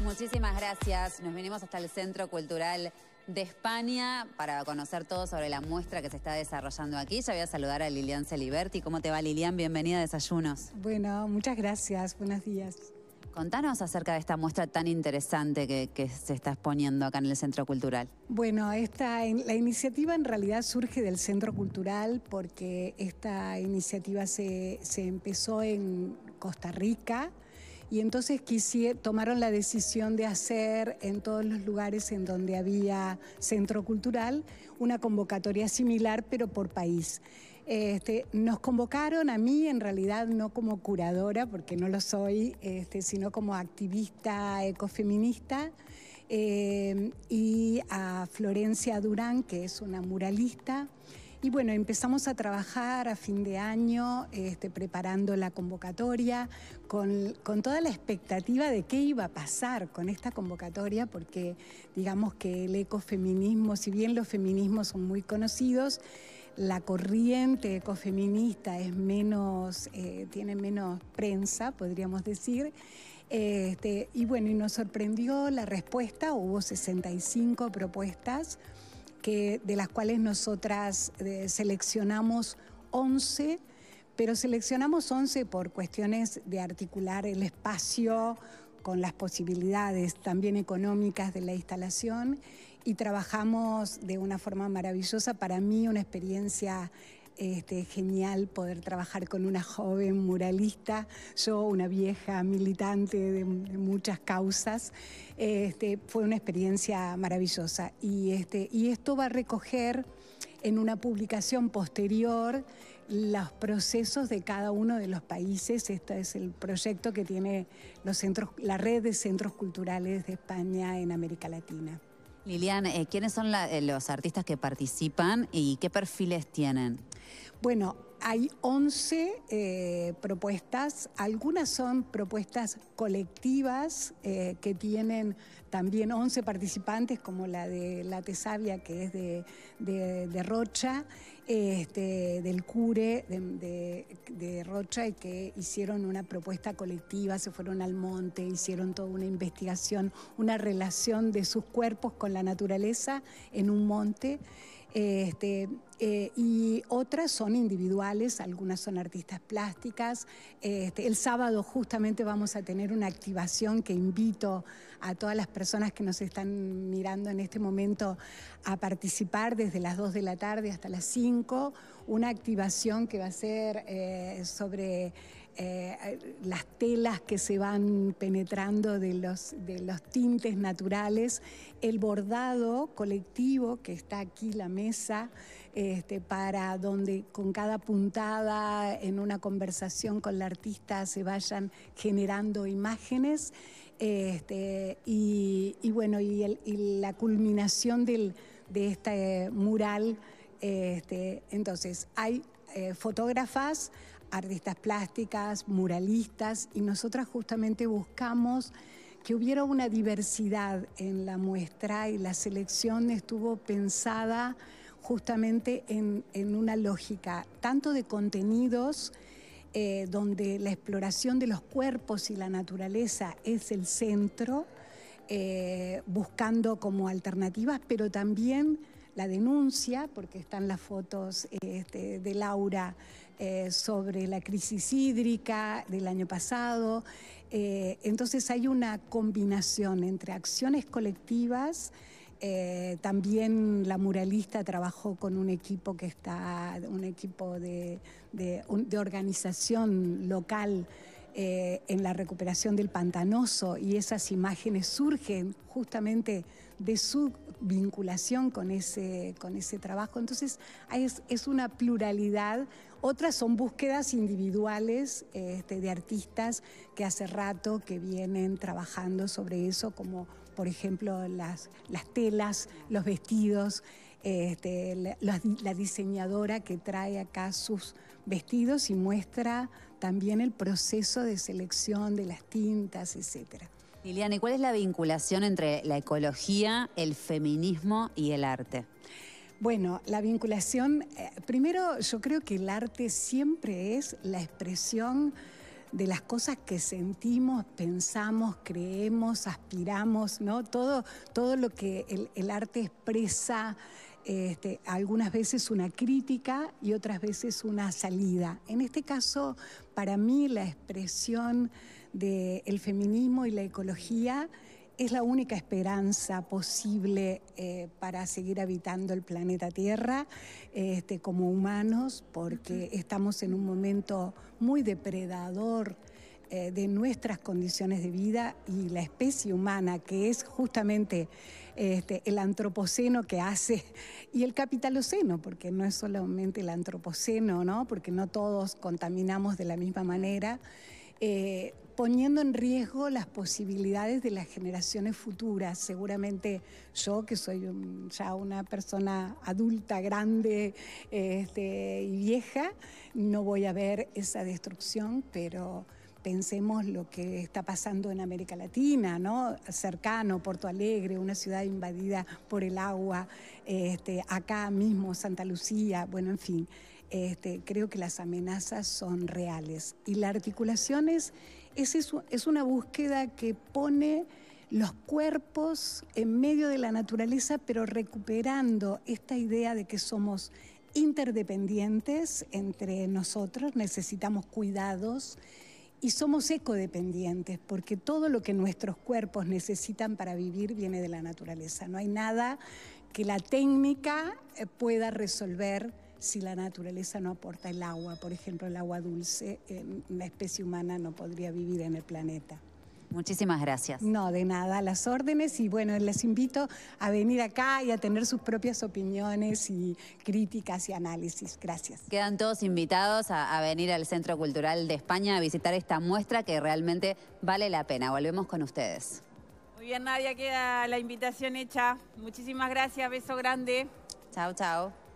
Muchísimas gracias. Nos venimos hasta el Centro Cultural de España para conocer todo sobre la muestra que se está desarrollando aquí. Ya voy a saludar a Lilian Celiberti. ¿Cómo te va, Lilian? Bienvenida a Desayunos. Bueno, muchas gracias. Buenos días. Contanos acerca de esta muestra tan interesante que, se está exponiendo acá en el Centro Cultural. Bueno, esta, la iniciativa en realidad surge del Centro Cultural porque esta iniciativa se, se empezó en Costa Rica, y entonces tomaron la decisión de hacer en todos los lugares en donde había centro cultural una convocatoria similar, pero por país. Este, nos convocaron a mí, en realidad no como curadora, porque no lo soy, este, sino como activista ecofeminista, eh, y a Florencia Durán, que es una muralista. Y bueno, empezamos a trabajar a fin de año este, preparando la convocatoria con, con toda la expectativa de qué iba a pasar con esta convocatoria, porque digamos que el ecofeminismo, si bien los feminismos son muy conocidos, la corriente ecofeminista es menos, eh, tiene menos prensa, podríamos decir. Este, y bueno, y nos sorprendió la respuesta, hubo 65 propuestas de las cuales nosotras eh, seleccionamos 11, pero seleccionamos 11 por cuestiones de articular el espacio con las posibilidades también económicas de la instalación y trabajamos de una forma maravillosa, para mí una experiencia este, genial poder trabajar con una joven muralista, yo una vieja militante de, muchas causas. Este, fue una experiencia maravillosa y, este, y esto va a recoger en una publicación posterior los procesos de cada uno de los países. Este es el proyecto que tiene los centros, la red de centros culturales de España en América Latina. Lilian, eh, ¿quiénes son eh, los artistas que participan y qué perfiles tienen? Bueno, hay 11 eh, propuestas, algunas son propuestas colectivas eh, que tienen también 11 participantes, como la de la Tesavia, que es de, Rocha, este, del Cure de, Rocha, y que hicieron una propuesta colectiva, se fueron al monte, hicieron toda una investigación, una relación de sus cuerpos con la naturaleza en un monte. Este, eh, y otras son individuales, algunas son artistas plásticas. Este, el sábado justamente vamos a tener una activación que invito a todas las personas que nos están mirando en este momento a participar desde las 2 de la tarde hasta las 5, una activación que va a ser eh, sobre... Eh, las telas que se van penetrando de los, de los tintes naturales, el bordado colectivo que está aquí la mesa, este, para donde con cada puntada en una conversación con la artista se vayan generando imágenes. Este, y, bueno, y, la culminación de este mural. Este, entonces, hay eh, fotógrafas, artistas plásticas, muralistas, y nosotras justamente buscamos que hubiera una diversidad en la muestra y la selección estuvo pensada justamente en, una lógica tanto de contenidos, eh, donde la exploración de los cuerpos y la naturaleza es el centro, eh, buscando como alternativas, pero también la denuncia, porque están las fotos este, de Laura eh, sobre la crisis hídrica del año pasado. entonces hay una combinación entre acciones colectivas eh, también la muralista trabajó con un equipo que está, un equipo de organización local eh, en la recuperación del pantanoso y esas imágenes surgen justamente de su vinculación con ese, con ese trabajo. Entonces es, una pluralidad. Otras son búsquedas individuales este, de artistas que hace rato que vienen trabajando sobre eso, como por ejemplo las, telas, los vestidos, este, la diseñadora que trae acá sus vestidos y muestra también el proceso de selección de las tintas, etc. Liliana, ¿y cuál es la vinculación entre la ecología, el feminismo y el arte? Bueno, la vinculación, eh, primero yo creo que el arte siempre es la expresión de las cosas que sentimos, pensamos, creemos, aspiramos, ¿no? Todo, todo lo que el arte expresa, este, algunas veces una crítica y otras veces una salida. En este caso, para mí, la expresión del feminismo y la ecología es la única esperanza posible eh, para seguir habitando el planeta Tierra este, como humanos, porque estamos en un momento muy depredador eh, de nuestras condiciones de vida y la especie humana, que es justamente este, el antropoceno que hace, y el capitaloceno, porque no es solamente el antropoceno, ¿no? porque no todos contaminamos de la misma manera, eh, poniendo en riesgo las posibilidades de las generaciones futuras. Seguramente yo, que soy ya una persona adulta, grande este, y vieja, no voy a ver esa destrucción, pero pensemos lo que está pasando en América Latina, ¿no? Cercano, Porto Alegre, una ciudad invadida por el agua, este, acá mismo Santa Lucía, bueno, en fin, este, creo que las amenazas son reales. Y la articulación es, es, es una búsqueda que pone los cuerpos en medio de la naturaleza, pero recuperando esta idea de que somos interdependientes entre nosotros, necesitamos cuidados y somos ecodependientes porque todo lo que nuestros cuerpos necesitan para vivir viene de la naturaleza. No hay nada que la técnica eh, pueda resolver si la naturaleza no aporta el agua. Por ejemplo, el agua dulce, eh, la especie humana no podría vivir en el planeta. Muchísimas gracias. No, de nada, las órdenes y bueno, les invito a venir acá y a tener sus propias opiniones y críticas y análisis. Gracias. Quedan todos invitados a, a venir al Centro Cultural de España a visitar esta muestra que realmente vale la pena. Volvemos con ustedes. Muy bien, Nadia, queda la invitación hecha. Muchísimas gracias, beso grande. Chao, chao.